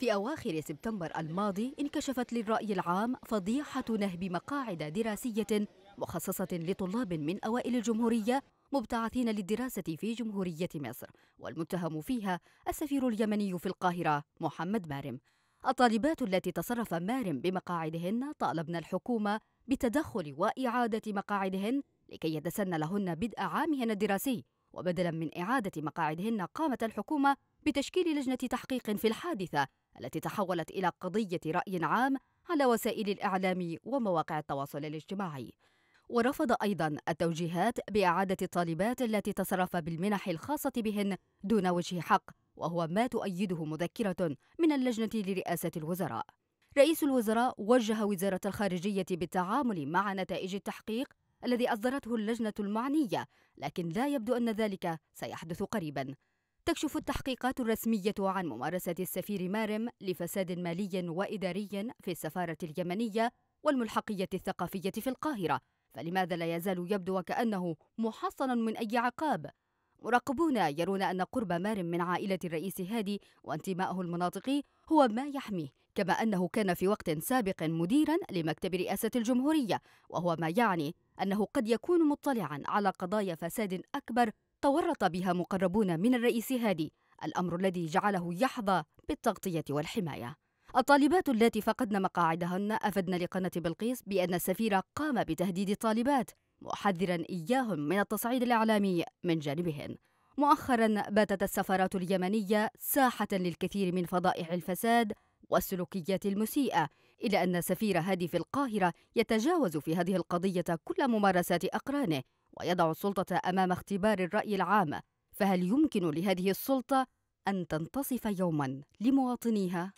في أواخر سبتمبر الماضي انكشفت للرأي العام فضيحة نهب مقاعد دراسية مخصصة لطلاب من أوائل الجمهورية مبتعثين للدراسة في جمهورية مصر والمتهم فيها السفير اليمني في القاهرة محمد مارم الطالبات التي تصرف مارم بمقاعدهن طالبن الحكومة بالتدخل وإعادة مقاعدهن لكي يتسنى لهن بدء عامهن الدراسي وبدلا من إعادة مقاعدهن قامت الحكومة بتشكيل لجنة تحقيق في الحادثة التي تحولت إلى قضية رأي عام على وسائل الإعلام ومواقع التواصل الاجتماعي ورفض أيضا التوجيهات بإعادة الطالبات التي تصرف بالمنح الخاصة بهن دون وجه حق وهو ما تؤيده مذكرة من اللجنة لرئاسة الوزراء رئيس الوزراء وجه وزارة الخارجية بالتعامل مع نتائج التحقيق الذي أصدرته اللجنة المعنية لكن لا يبدو أن ذلك سيحدث قريبا تكشف التحقيقات الرسمية عن ممارسة السفير مارم لفساد مالي وإداري في السفارة اليمنية والملحقية الثقافية في القاهرة فلماذا لا يزال يبدو وكأنه محصنا من أي عقاب؟ مراقبون يرون أن قرب مارم من عائلة الرئيس هادي وانتمائه المناطقي هو ما يحميه كما أنه كان في وقت سابق مديرا لمكتب رئاسة الجمهورية وهو ما يعني أنه قد يكون مطلعا على قضايا فساد أكبر تورط بها مقربون من الرئيس هادي الأمر الذي جعله يحظى بالتغطية والحماية الطالبات التي فقدن مقاعدهن أفدن لقناة بلقيس بأن السفير قام بتهديد الطالبات محذرا إياهم من التصعيد الإعلامي من جانبهن مؤخرا باتت السفارات اليمنية ساحة للكثير من فضائح الفساد والسلوكيات المسيئة إلى أن سفير هادي في القاهرة يتجاوز في هذه القضية كل ممارسات أقرانه ويضع السلطة أمام اختبار الرأي العام فهل يمكن لهذه السلطة أن تنتصف يوما لمواطنيها؟